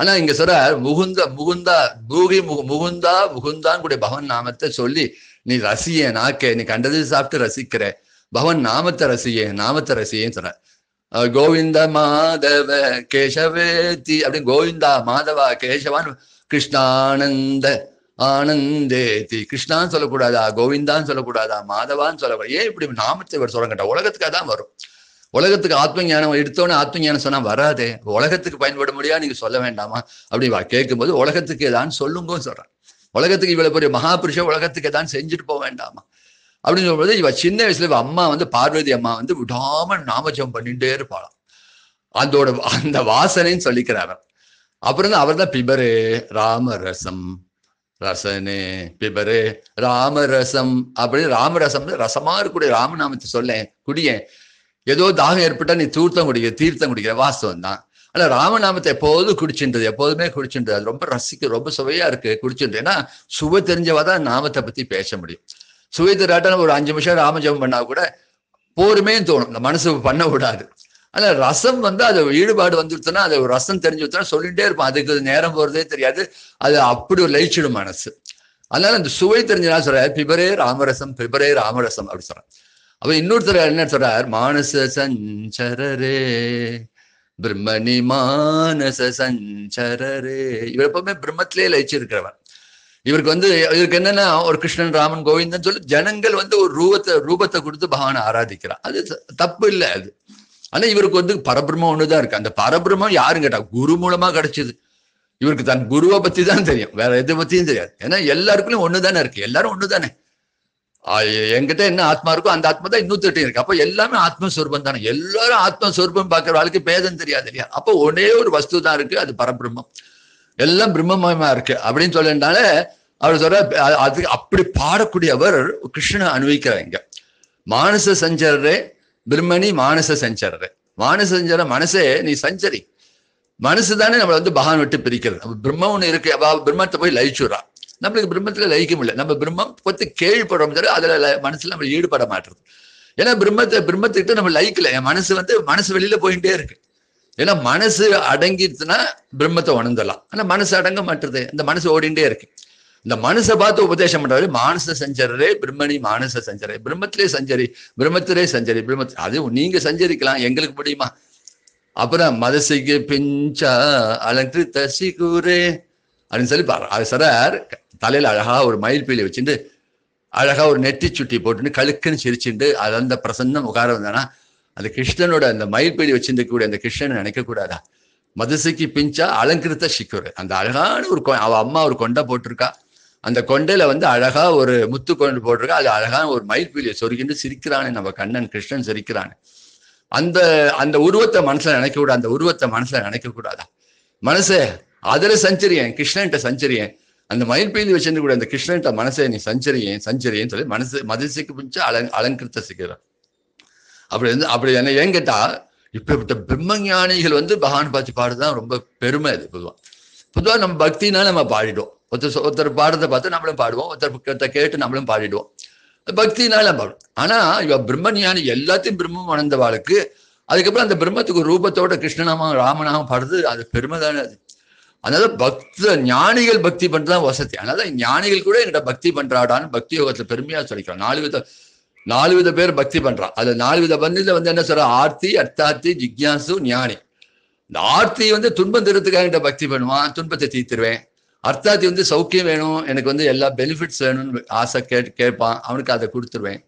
ஆனா இங்க சொல்ற முகுந்த முகுந்தா பூகி முகு முகுந்தா முகுந்தான் கூட பகவன் நாமத்தை சொல்லி நீ ரசிய நாக்கே நீ கண்டது சாப்பிட்டு ரசிக்கிற பகவன் நாமத்தை ரசிய நாமத்தை ரசியன்னு சொல்ற கோவிந்த மாதவ கேசவேத்தி அப்படின்னு கோவிந்தா மாதவா கேசவான் கிருஷ்ணானந்த ஆனந்தேதி கிருஷ்ணான்னு சொல்லக்கூடாதா கோவிந்தான்னு சொல்லக்கூடாதா மாதவான்னு சொல்லக்கூடாது ஏன் இப்படி நாமத்தை இவர் சொல்ல உலகத்துக்காக தான் வரும் உலகத்துக்கு ஆத்ம ஞானம் எடுத்தோன்னே ஆத்ம ஞானம் சொன்னா வராதே உலகத்துக்கு பயன்பட முடியாது நீங்க சொல்ல வேண்டாமா அப்படி கேட்கும்போது உலகத்துக்கு ஏதான்னு சொல்லுங்கன்னு சொல்றேன் உலகத்துக்கு இவ்வளவு பெரிய மகாபுருஷ உலகத்துக்கு ஏதான்னு செஞ்சுட்டு போக வேண்டாமா அப்படின்னு சொல்லும்போது இவ சின்ன வயசுல இவ அம்மா வந்து பார்வதி அம்மா வந்து விடாம நாமஜம் பண்ணிட்டே இருப்பாளாம் அதோட அந்த வாசனைன்னு சொல்லிக்கிறார் அப்புறம் தான் அவர் தான் பிபரே ராமரசம் ரசனே பிபரே ராமரசம் அப்படின்னு ராமரசம் ரசமா இருக்கக்கூடிய ராமநாமத்தை சொல்ல குடியேன் ஏதோ தாகம் ஏற்பட்டா நீ தூர்த்தம் குடிக்க தீர்த்தம் குடிக்கிற வாஸ்தவம் தான் ஆனா ராமநாமத்தை எப்போதும் குடிச்சுன்றது எப்போதுமே குடிச்சுன்றது அது ரொம்ப ரசிக்க ரொம்ப சுவையா இருக்கு குடிச்சுன்றது ஏன்னா சுவை தெரிஞ்சவா தான் நாமத்தை பத்தி பேச முடியும் சுவைத்தராட்டான ஒரு அஞ்சு நிமிஷம் ராமஜபம் பண்ணா கூட போருமே தோணும் இந்த மனசு பண்ண விடாது ஆனால் ரசம் வந்து அது ஈடுபாடு வந்துடுத்துனா அது ரசம் தெரிஞ்சு விட்டோம்னா சொல்லிகிட்டே இருப்போம் அதுக்கு நேரம் போகிறதே தெரியாது அது அப்படி ஒரு லயிச்சிடும் மனசு அதனால அந்த சுவை தெரிஞ்சனா சொல்றாரு பிபரே ராமரசம் பிபரே ராமரசம் அப்படி சொல்றான் அப்ப இன்னொருத்தர் என்ன சொல்றார் மானச சஞ்சரரே பிரம்மணி மானச சஞ்சரரே இவர் எப்பவுமே பிரம்மத்திலே லயிச்சு இவருக்கு வந்து இவருக்கு என்னன்னா ஒரு கிருஷ்ணன் ராமன் கோவிந்தன் சொல்லி ஜனங்கள் வந்து ஒரு ரூபத்தை ரூபத்தை கொடுத்து பகவானை ஆராதிக்கிறான் அது தப்பு இல்லை அது ஆனா இவருக்கு வந்து பரபிரமம் ஒண்ணுதான் இருக்கு அந்த பரபிரமம் யாரும் கேட்டா குரு மூலமா கிடைச்சது இவருக்கு தன் குருவை பத்தி தான் தெரியும் வேற எதை பத்தியும் தெரியாது ஏன்னா எல்லாருக்குமே ஒண்ணுதானே இருக்கு எல்லாரும் ஒண்ணுதானே எங்கிட்ட என்ன ஆத்மா இருக்கோ அந்த ஆத்மா தான் இன்னொருத்தட்டையும் இருக்கு அப்போ எல்லாமே ஆத்மஸ்வரூபம் தானே எல்லாரும் ஆத்மஸ்வரூபம் பாக்குற வாழ்க்கை பேதம் தெரியாது இல்லையா அப்போ ஒரே ஒரு வஸ்து தான் இருக்கு அது பரபிரம்மம் எல்லாம் பிரம்மமயமா இருக்கு அப்படின்னு சொல்லினால அவர் சொல்ற அது அப்படி பாடக்கூடியவர் கிருஷ்ணனை அனுபவிக்கிறாங்க மானச சஞ்சரே பிரம்மணி மானச சஞ்சரே மானச சஞ்சர மனசே நீ சஞ்சரி மனசு தானே நம்மளை வந்து பகவான் விட்டு பிரிக்கிறது நம்ம பிரம்ம ஒண்ணு இருக்கு பிரம்மத்தை போய் லயிச்சுடுறா நம்மளுக்கு பிரம்மத்துல லயிக்க முடியல நம்ம பிரம்மம் கொத்து கேள்விப்படுறோம் அதுல மனசுல நம்ம ஈடுபட மாட்டுறது ஏன்னா பிரம்மத்தை பிரம்மத்துக்கிட்ட நம்ம லைக்கல என் மனசு வந்து மனசு வெளியில போயிட்டே இருக்கு ஏன்னா மனசு அடங்கிடுச்சுன்னா பிரம்மத்தை உணர்ந்துடலாம் ஆனா மனசு அடங்க மாட்டுறது இந்த மனசு ஓடிண்டே இருக்கு இந்த மனசை பார்த்து உபதேசம் பண்றாரு மானச சஞ்சரே பிரம்மணி மானச சஞ்சரே பிரம்மத்திலே சஞ்சரி பிரம்மத்திலே சஞ்சரி பிரம்மத் அது நீங்க சஞ்சரிக்கலாம் எங்களுக்கு முடியுமா அப்புறம் மதசிக்கு பிஞ்சா தசி சிகுரே அப்படின்னு சொல்லி அது சரார் தலையில அழகா ஒரு மயில் பீலி வச்சுட்டு அழகா ஒரு நெட்டி சுட்டி போட்டுன்னு கழுக்குன்னு சிரிச்சுட்டு அது அந்த பிரசன்னம் உட்கார வந்தானா அந்த கிருஷ்ணனோட அந்த மயில்பேடி கூட அந்த கிருஷ்ணனை நினைக்கக்கூடாதா மதுசுக்கு பிஞ்சா அலங்கிருத்த சிக்கர் அந்த அழகான ஒரு அவ அம்மா ஒரு கொண்டை போட்டிருக்கா அந்த கொண்டையில வந்து அழகா ஒரு முத்து கொண்டு போட்டிருக்கா அது அழகான ஒரு மயில்பீலியை சொருகின்ற சிரிக்கிறானே நம்ம கண்ணன் கிருஷ்ணன் சிரிக்கிறானே அந்த அந்த உருவத்தை மனசுல நினைக்க கூடாது அந்த உருவத்தை மனசுல நினைக்க கூடாதா மனசே அதுல சஞ்சரியன் கிருஷ்ணன் சஞ்சரியன் அந்த மயில்பீலி வச்சிருந்து கூட அந்த கிருஷ்ணன் மனசை நீ சஞ்சரியன் சஞ்சரியன்னு சொல்லி மனசு மதிசைக்கு பிடிச்சா அலங் அலங்கிருத்த சிக்கிறான் அப்படி வந்து அப்படி என்ன ஏன் கேட்டால் இப்படிப்பட்ட பிரம்ம ஞானிகள் வந்து பகவான் பாச்சு பாடுறதுதான் ரொம்ப பெருமை அது பொதுவாக பொதுவாக நம்ம பக்தினால் நம்ம பாடிடுவோம் ஒருத்தர் ஒருத்தர் பாடுறதை பார்த்து நம்மளும் பாடுவோம் ஒருத்தர் கேட்டு நம்மளும் பாடிடுவோம் பக்தினால பாடும் ஆனால் இவ பிரம்ம ஞானி எல்லாத்தையும் பிரம்மம் அணந்தவாளுக்கு அதுக்கப்புறம் அந்த பிரம்மத்துக்கு ஒரு ரூபத்தோட கிருஷ்ணநாமம் ராமனாகவும் பாடுறது அது பெருமை தானே அது அதனால பக்த ஞானிகள் பக்தி பண்றதுதான் வசதி அதனால ஞானிகள் கூட என்கிட்ட பக்தி பண்றாடான்னு பக்தி யோகத்துல பெருமையா சொல்லிக்கலாம் நாலு வித நாலு வித பேர் பக்தி பண்றான் அது நாலு வித பந்தில வந்து என்ன சொல்ற ஆர்த்தி அர்த்தார்த்தி ஜிக்யாசு ஞானி இந்த ஆர்த்தி வந்து துன்பம் தீர்த்துக்காக பக்தி பண்ணுவான் துன்பத்தை தீர்த்துருவேன் அர்த்தார்த்தி வந்து சௌக்கியம் வேணும் எனக்கு வந்து எல்லா பெனிஃபிட்ஸ் வேணும்னு ஆசை கே கேட்பான் அவனுக்கு அதை கொடுத்துருவேன்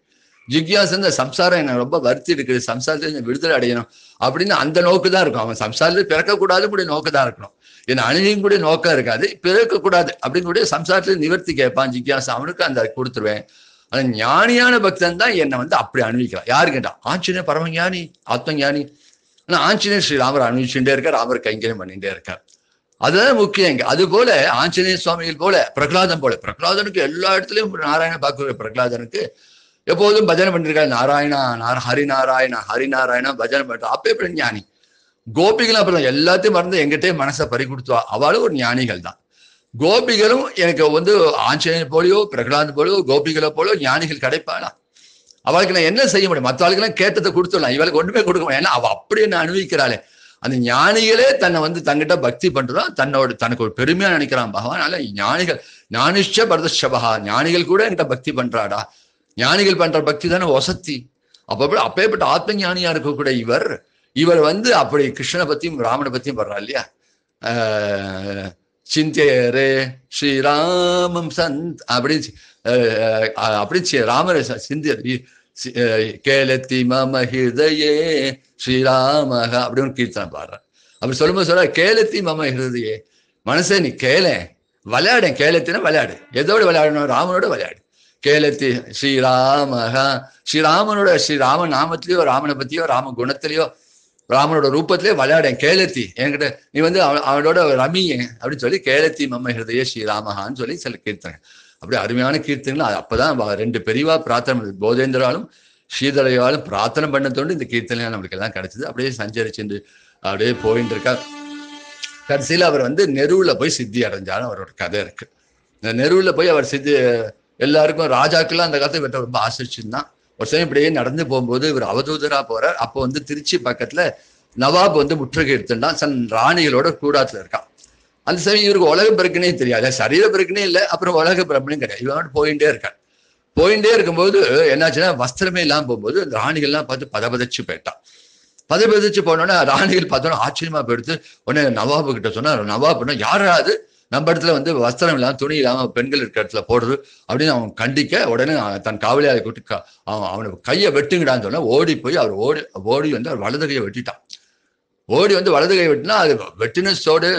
ஜிக்யாசு இந்த சம்சாரம் எனக்கு ரொம்ப வருத்தி இருக்குது சம்சாரத்தை விடுதலை அடையணும் அப்படின்னு அந்த நோக்கு தான் இருக்கும் அவன் சம்சாரத்துல பிறக்கக்கூடாது கூடிய நோக்கு தான் இருக்கணும் என்ன அணுகியும் கூட நோக்கம் இருக்காது பிறக்கக்கூடாது அப்படின்னு கூட சம்சாரத்துல நிவர்த்தி கேட்பான் ஜிக்யாசு அவனுக்கு அந்த கொடுத்துருவேன் அந்த ஞானியான பக்தன் தான் என்னை வந்து அப்படி அனுபவிக்கலாம் யாரு கேட்டா ஆஞ்சநேயர் பரம ஞானி ஆத்ம ஞானி ஆனால் ஆஞ்சநேயர் ஸ்ரீ ராமர் அனுபவிச்சுட்டே இருக்கார் ராமர் கைங்கரியம் பண்ணிகிட்டே இருக்கார் அதுதான் முக்கியம் அது போல ஆஞ்சநேய சுவாமிகள் போல பிரகலாதம் போல பிரகலாதனுக்கு எல்லா இடத்துலையும் நாராயண பார்க்குற பிரகலாதனுக்கு எப்போதும் பஜனை பண்ணிருக்காரு நாராயணா நார ஹரிநாராயணா ஹரிநாராயணா பஜனை பண்ற அப்பே பண்ணி ஞானி கோபிகள் அப்புறம் எல்லாத்தையும் மறந்து எங்கிட்டே மனசை பறி கொடுத்துவா அவளும் ஒரு ஞானிகள் தான் கோபிகளும் எனக்கு வந்து ஆஞ்சநேயர் போலியோ பிரகலாந்த் போலியோ கோபிகளை போலியோ ஞானிகள் கிடைப்பானா அவளுக்கு நான் என்ன செய்ய முடியும் மற்ற ஆளுக்கெல்லாம் கேட்டதை கொடுத்துடலாம் இவளுக்கு ஒன்றுமே கொடுக்க முடியும் ஏன்னா அவள் அப்படி என்ன அனுபவிக்கிறாளே அந்த ஞானிகளே தன்னை வந்து தங்கிட்ட பக்தி பண்றதான் தன்னோட தனக்கு ஒரு பெருமையா நினைக்கிறான் பகவான் அல்ல ஞானிகள் ஞானிஷ பரதஷபகா ஞானிகள் கூட என்கிட்ட பக்தி பண்றாடா ஞானிகள் பண்ற பக்தி தானே ஒசத்தி அப்பப்போ அப்பேற்பட்ட ஆத்ம ஞானியா இருக்கக்கூடிய இவர் இவர் வந்து அப்படி கிருஷ்ணனை பத்தியும் ராமனை பத்தியும் படுறா இல்லையா சிந்தியரே ஸ்ரீராமம் சந்த் அப்படி அப்படி ராமரை சிந்திய கேலத்தி மம ஹிருதயே ஸ்ரீராமக அப்படின்னு கீர்த்தனை பாடுறேன் அப்படி சொல்லும்போது சொல்ற கேலத்தி மம ஹிருதயே மனசே நீ கேளேன் விளையாடு கேலத்தின விளையாடு எதோடு விளையாடணும் ராமனோட விளையாடு கேலத்தி ஸ்ரீராமஹா ஸ்ரீராமனோட ஸ்ரீராம நாமத்திலேயோ ராமனை பத்தியோ ராம குணத்திலேயோ ராமனோட ரூபத்திலே விளையாடேன் கேளத்தி என்கிட்ட நீ வந்து அவனோட ரமிய அப்படின்னு சொல்லி கேளத்தி மம்ம ஹிருதய ராமஹான்னு சொல்லி சில கீர்த்தனை அப்படி அருமையான கீர்த்தனைகள் அப்பதான் ரெண்டு பெரியவா பிரார்த்தனை போதேந்திராலும் ஸ்ரீதலையாலும் பிரார்த்தனை பண்ணத்தோண்டு இந்த கீர்த்தனையா நம்மளுக்கு எல்லாம் கிடைச்சது அப்படியே சஞ்சரிச்சு அப்படியே போயிட்டு இருக்கா கடைசியில் அவர் வந்து நெருவில் போய் சித்தி அடைஞ்சாலும் அவரோட கதை இருக்கு இந்த நெருவில் போய் அவர் சித்தி எல்லாருக்கும் ராஜாக்கெல்லாம் அந்த காலத்தை விட்ட ரொம்ப ஆசிரிச்சுன்னா ஒரு இப்படியே நடந்து போகும்போது இவர் அவதூதரா போறார் அப்போ வந்து திருச்சி பக்கத்துல நவாப் வந்து முற்றுகை எடுத்துட்டான் சன் ராணிகளோட கூடாத்துல இருக்கான் அந்த சமயம் இவருக்கு உலக பிறகுனே தெரியாது சரீர பிறக்குனே இல்லை அப்புறம் உலக பிறப்புன்னு கிடையாது இவன் போயிட்டே இருக்கான் போயிட்டே இருக்கும்போது என்னாச்சுன்னா வஸ்திரமே இல்லாமல் போகும்போது ராணிகள்லாம் பார்த்து பதபதச்சு போயிட்டான் பதபதிச்சு போனோன்னா ராணிகள் பார்த்தோன்னா ஆச்சரியமா போயிடுத்து உடனே நவாபு கிட்ட சொன்னா நவாப்னா யாராவது நம்ம இடத்துல வந்து வஸ்திரம் இல்லாமல் துணி இல்லாமல் பெண்கள் இருக்கிற இடத்துல போடுறது அப்படின்னு அவன் கண்டிக்க உடனே தன் காவலியாரை கூட்டு அவன் அவனை கையை வெட்டுங்கடான்னு சொன்ன ஓடி போய் அவர் ஓடி ஓடி வந்து அவர் வலது கையை வெட்டிட்டான் ஓடி வந்து வலது கையை வெட்டினா அது வெட்டின சோடு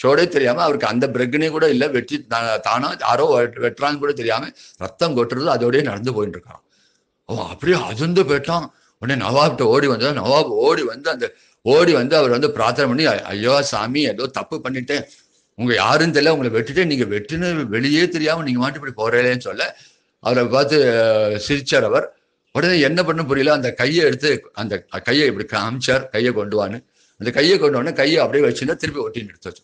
சோடே தெரியாமல் அவருக்கு அந்த பிரக்னே கூட இல்லை வெட்டி தானா யாரோ வெட்டுறான்னு கூட தெரியாமல் ரத்தம் கொட்டுறது அதோடய நடந்து போயிட்டு இருக்கான் அவன் அப்படியே அதிர்ந்து போயிட்டான் உடனே நவாப்ட்ட ஓடி வந்தா நவாப் ஓடி வந்து அந்த ஓடி வந்து அவர் வந்து பிரார்த்தனை பண்ணி ஐயோ சாமி ஏதோ தப்பு பண்ணிட்டேன் உங்க யாரும் தெரியல உங்களை வெட்டுட்டு நீங்க வெட்டுன்னு வெளியே தெரியாம நீங்க மாட்டி இப்படி போறேன்னு சொல்ல அவரை பார்த்து சிரிச்சார் அவர் உடனே என்ன பண்ண புரியல அந்த கையை எடுத்து அந்த கையை இப்படி காமிச்சார் கையை கொண்டு வான்னு அந்த கையை கொண்டு வானே கையை அப்படியே வச்சுன்னா திருப்பி ஒட்டின்னு எடுத்து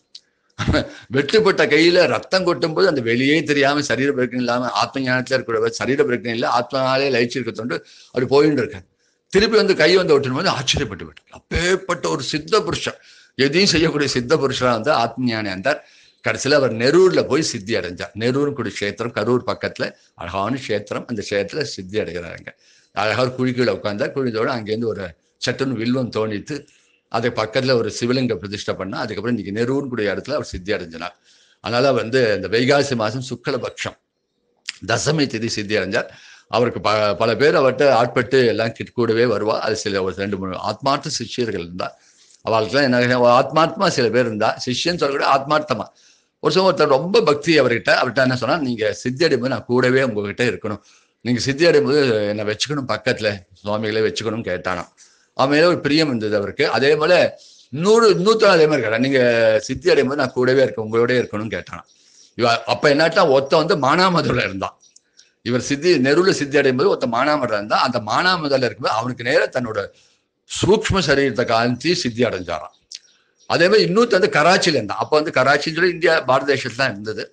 [laughs] வெட்டுப்பட்ட கையில ரத்தம் கொட்டும் போது அந்த வெளியே தெரியாம சரீர பிரச்சனை இல்லாம ஆத்ம ஞானத்துல இருக்கிற சரீர பிரச்சனை இல்லை ஆத்மனாலே லயிச்சிருக்கத்தோண்டு அப்படி போயின்னு இருக்காரு திருப்பி வந்து கை வந்து ஒட்டும் போது ஆச்சரியப்பட்டு விட்டார் அப்பேற்பட்ட ஒரு சித்த புருஷன் எதையும் செய்யக்கூடிய சித்த புருஷனாக இருந்தார் ஆத்மஞானி இருந்தார் கடைசியில் அவர் நெரூரில் போய் சித்தி அடைஞ்சார் நெரூர் கூடிய கஷேத்திரம் கரூர் பக்கத்தில் அழகான கஷேத்திரம் அந்த கஷேத்திரத்தில் சித்தி அடைகிறாங்க அழகாக குழிக்குள்ள உட்காந்தார் குழிந்தோடு அங்கேருந்து ஒரு சட்டுன்னு வில்வம் தோணித்து அதை பக்கத்தில் ஒரு சிவலிங்க பிரதிஷ்டை பண்ணால் அதுக்கப்புறம் இன்றைக்கி நெரூர் கூடிய இடத்துல அவர் சித்தி அடைஞ்சினார் அதனால் வந்து இந்த வைகாசி மாதம் சுக்கலபக்ஷம் தசமி திதி சித்தி அடைஞ்சார் அவருக்கு ப பல பேர் அவர்கிட்ட ஆட்பட்டு எல்லாம் கூடவே வருவா அது சில ஒரு ரெண்டு மூணு ஆத்மார்த்த சிஷியர்கள் இருந்தால் அவளுக்குலாம் என்ன ஆத்மாத்மா சில பேர் இருந்தா சிஷ்யன் சொல்லக்கூடிய ஆத்மார்த்தமா ஒரு சமயம் ஒருத்தர் ரொம்ப பக்தி அவர்கிட்ட அவர்கிட்ட என்ன சொன்னா நீங்க சித்தி போது நான் கூடவே உங்ககிட்ட இருக்கணும் நீங்க சித்தி போது என்னை வச்சுக்கணும் பக்கத்துல சுவாமிகளே வச்சுக்கணும் கேட்டானா அவன் மேல ஒரு பிரியம் இருந்தது அவருக்கு அதே போல நூறு நூத்தொழு அதே மாதிரி கேட்டான் நீங்க சித்தி போது நான் கூடவே இருக்கேன் உங்களோட இருக்கணும்னு கேட்டானா இவ அப்ப என்னாட்டா ஒத்த வந்து மானாமதுல இருந்தான் இவர் சித்தி நெருவில் சித்தி அடையும் போது ஒருத்த மானாமதுல இருந்தான் அந்த மானாமதுல இருக்கும்போது அவனுக்கு நேரம் தன்னோட சூக்ம சரீரத்தை காந்தி சித்தி அடைஞ்சாராம் அதே மாதிரி இன்னொருத்த வந்து கராச்சியில் இருந்தான் அப்போ வந்து கராச்சின்னு சொல்லி இந்தியா பாரத தேசத்தில் தான் இருந்தது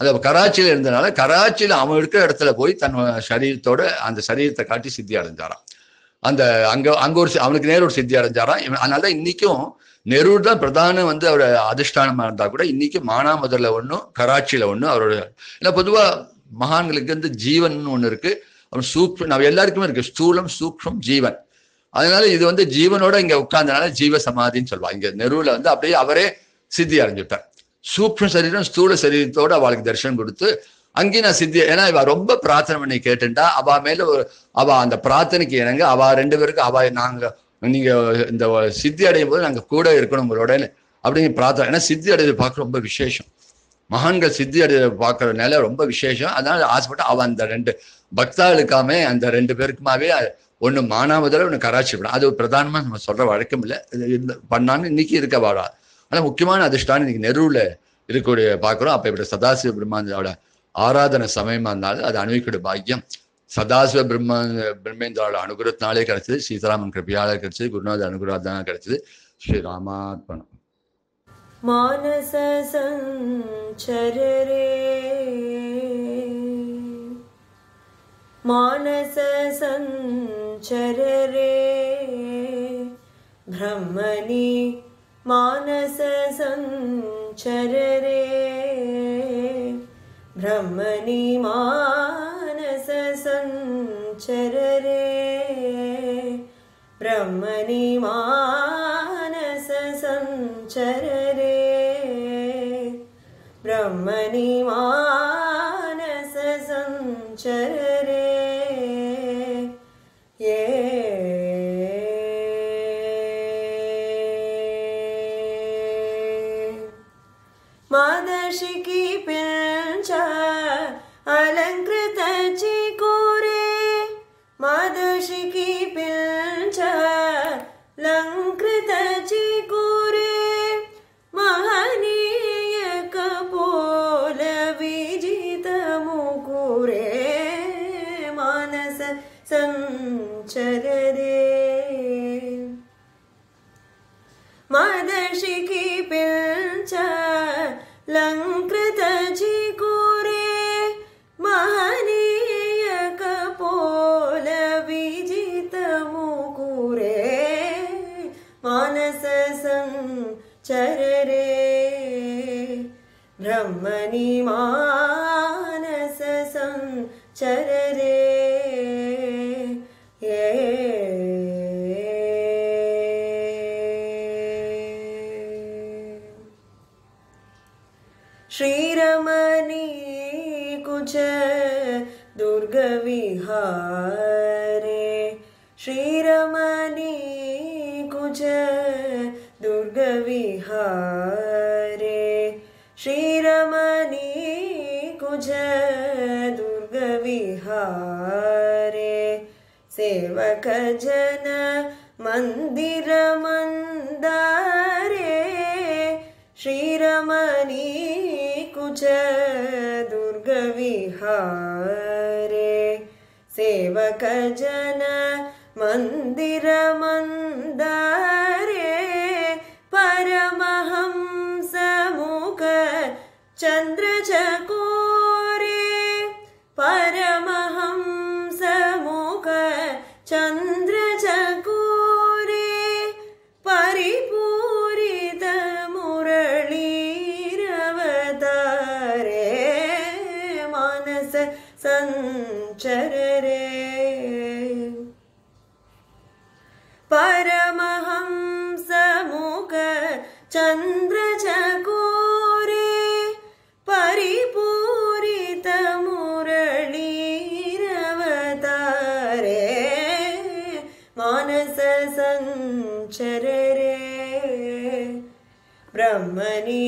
அந்த கராச்சியில் இருந்தனால கராச்சியில் அவன் இருக்கிற இடத்துல போய் தன் சரீரத்தோட அந்த சரீரத்தை காட்டி சித்தி அடைஞ்சாராம் அந்த அங்கே அங்கே ஒரு அவனுக்கு நேர ஒரு சித்தி அடைஞ்சாராம் அதனால தான் இன்னைக்கும் நெரூர் தான் பிரதானம் வந்து அவர் அதிர்ஷ்டானமாக இருந்தால் கூட இன்னைக்கு மானாமதுரில் ஒன்றும் கராச்சியில் ஒன்றும் அவரோட ஏன்னா பொதுவாக மகான்களுக்கு வந்து ஜீவன் ஒன்று இருக்குது அவன் சூக் நம்ம எல்லாருக்குமே இருக்குது ஸ்தூலம் சூக்ஷம் ஜீவன் அதனால இது வந்து ஜீவனோட இங்க உட்கார்ந்தனால ஜீவ சமாதின்னு சொல்லுவாங்க இங்க நெருவில் வந்து அப்படியே அவரே சித்தி அடைஞ்சுட்டார் சூக்ம சரீரம் ஸ்தூல சரீரத்தோட அவளுக்கு தரிசனம் கொடுத்து அங்கே நான் சித்தி ஏன்னா இவ ரொம்ப பிரார்த்தனை பண்ணி கேட்டுட்டா அவ மேல ஒரு அவ அந்த பிரார்த்தனைக்கு இணங்க அவ ரெண்டு பேருக்கும் அவ நாங்க நீங்க இந்த சித்தி அடையும் போது நாங்க கூட இருக்கணும் உங்களோட அப்படிங்கிற பிரார்த்தனை ஏன்னா சித்தி அடையிறது பார்க்க ரொம்ப விசேஷம் மகான்கள் சித்தி அடையிறது பார்க்கறதுனால ரொம்ப விசேஷம் அதனால ஆசைப்பட்டு அவ அந்த ரெண்டு பக்தாளுக்காமே அந்த ரெண்டு பேருக்குமாவே ஒன்று மானாவதில் ஒன்று கராச்சி விடும் அது பிரதானமாக நம்ம சொல்கிற வழக்கம் இல்லை பண்ணாங்க பண்ணான்னு இன்றைக்கி இருக்க வாடா ஆனால் முக்கியமான அதிர்ஷ்டான் இன்றைக்கி நெருவில் இருக்கக்கூடிய பார்க்குறோம் அப்போ இப்படி சதாசிவ பிரம்மாந்தோட ஆராதனை சமயமாக இருந்தாலும் அது அணுவிக்கூடிய பாக்கியம் சதாசிவ பிரம்ம பிரம்மேந்திராவோட அனுகிரகத்தினாலே கிடைச்சது சீதாராமன் கிருப்பியால கிடைச்சது குருநாத அனுகிரகத்தான் கிடைச்சது ஸ்ரீ ராமாத்மனம் மானச சஞ்சரே मानस संचर रे मानस मानसञ्चर रे ब्रह्मणि मानसञ्चर रे ब्रह्मणि मानसञ्चर रे ब्रह्मणि मानस संचर she keep 你们。Jago.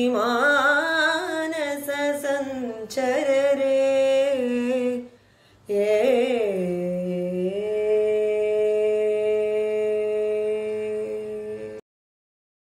你们。